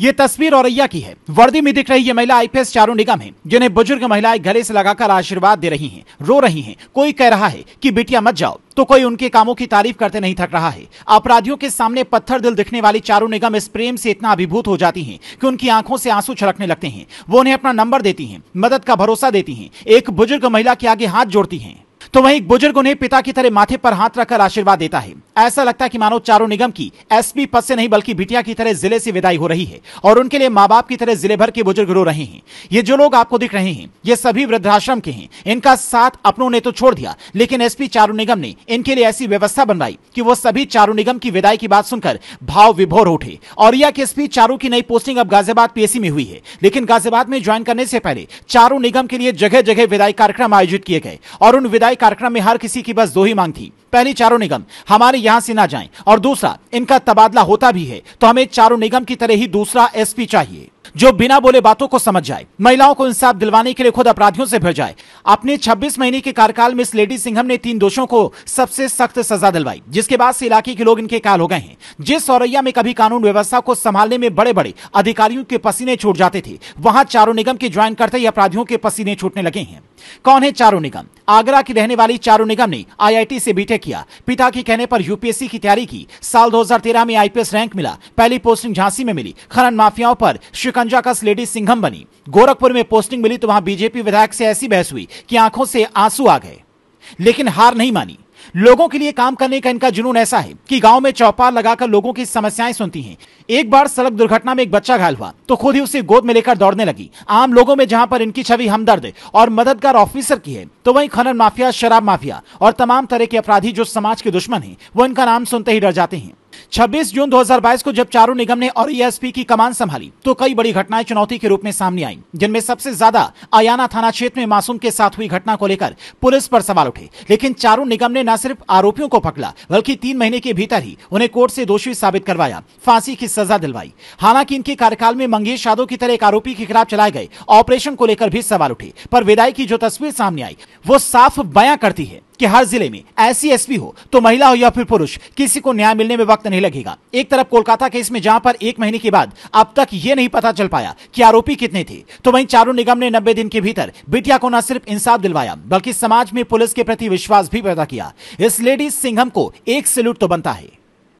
ये तस्वीर औरैया की है वर्दी में दिख रही ये महिला आईपीएस चारू निगम है जिन्हें बुजुर्ग महिलाएं गले से लगाकर आशीर्वाद दे रही हैं, रो रही हैं। कोई कह रहा है कि बेटिया मत जाओ तो कोई उनके कामों की तारीफ करते नहीं थक रहा है अपराधियों के सामने पत्थर दिल दिखने वाली चारू निगम इस प्रेम से इतना अभिभूत हो जाती है की उनकी आंखों से आंसू छलकने लगते हैं वो उन्हें अपना नंबर देती है मदद का भरोसा देती है एक बुजुर्ग महिला के आगे हाथ जोड़ती है तो वहीं एक बुजुर्ग उन्हें पिता की तरह माथे पर हाथ रखकर आशीर्वाद देता है ऐसा लगता है कि मानो चारों निगम की एसपी पद से नहीं बल्कि बिटिया की तरह जिले से विदाई हो रही है और उनके लिए माँ बाप की तरह जिले भर के बुजुर्ग रो रहे हैं ये जो लोग आपको दिख रहे हैं ये सभी वृद्धाश्रम के हैं इनका साथ अपनों ने तो छोड़ दिया लेकिन एसपी चारू निगम ने इनके लिए ऐसी व्यवस्था बनवाई कि वो सभी चारू निगम की विदाई की बात सुनकर भाव विभोर उठे औरिया के एसपी चारू की नई पोस्टिंग अब गाजियाबाद पीएसी में हुई है लेकिन गाजियाबाद में ज्वाइन करने से पहले चारू निगम के लिए जगह जगह विदाई कार्यक्रम आयोजित किए गए और उन विदाई कार्यक्रम में हर किसी की बस दो ही मांग थी पहली चारों निगम हमारे यहाँ से ना जाएं और दूसरा इनका तबादला होता भी है तो हमें चारों निगम की तरह ही दूसरा एसपी चाहिए जो बिना बोले बातों को समझ जाए महिलाओं को इंसाफ दिलवाने के लिए खुद अपराधियों से भर जाए अपने 26 महीने के कार्यकाल में इस लेडी सिंघम ने तीन दोषों को सबसे सख्त सजा दिलवाई जिसके बाद से इलाके के लोग इनके काल हो गए हैं जिस औरैया में कभी कानून व्यवस्था को संभालने में बड़े बड़े अधिकारियों के पसीने छूट जाते थे वहां चारों निगम के ज्वाइन करते ही अपराधियों के पसीने छूटने लगे हैं कौन है चारू निगम आगरा की रहने वाली चारू निगम ने आईआईटी से बीटेक किया पिता के कहने पर यूपीएससी की तैयारी की साल 2013 में आईपीएस रैंक मिला पहली पोस्टिंग झांसी में मिली खनन माफियाओं पर शिकंजा कस लेडी सिंघम बनी गोरखपुर में पोस्टिंग मिली तो वहां बीजेपी विधायक से ऐसी बहस हुई कि आंखों से आंसू आ गए लेकिन हार नहीं मानी लोगों के लिए काम करने का इनका जुनून ऐसा है कि गांव में चौपाल लगाकर लोगों की समस्याएं सुनती हैं एक बार सड़क दुर्घटना में एक बच्चा घायल हुआ तो खुद ही उसे गोद में लेकर दौड़ने लगी आम लोगों में जहां पर इनकी छवि हमदर्द और मददगार ऑफिसर की है तो वहीं खनन माफिया शराब माफिया और तमाम तरह के अपराधी जो समाज के दुश्मन है वो इनका नाम सुनते ही डर जाते हैं 26 जून 2022 को जब चारू निगम ने और ईएसपी e की कमान संभाली तो कई बड़ी घटनाएं चुनौती के रूप में सामने आई जिनमें सबसे ज्यादा आयाना थाना क्षेत्र में मासूम के साथ हुई घटना को लेकर पुलिस पर सवाल उठे लेकिन चारू निगम ने न सिर्फ आरोपियों को पकड़ा बल्कि तीन महीने के भीतर ही उन्हें कोर्ट से दोषी साबित करवाया फांसी की सजा दिलवाई हालांकि इनके कार्यकाल में मंगेश यादव की तरह एक आरोपी के खिलाफ चलाए गए ऑपरेशन को लेकर भी सवाल उठे पर विदाई की जो तस्वीर सामने आई वो साफ बयां करती है कि हर जिले में ऐसी एसपी हो तो महिला हो या फिर पुरुष किसी को न्याय मिलने में वक्त नहीं लगेगा एक तरफ कोलकाता केस में जहां पर एक महीने के बाद अब तक ये नहीं पता चल पाया कि आरोपी कितने थे तो वहीं चारू निगम ने नब्बे दिन के भीतर बिटिया को न सिर्फ इंसाफ दिलवाया बल्कि समाज में पुलिस के प्रति विश्वास भी पैदा किया इस लेडी सिंघम को एक सैल्यूट तो बनता है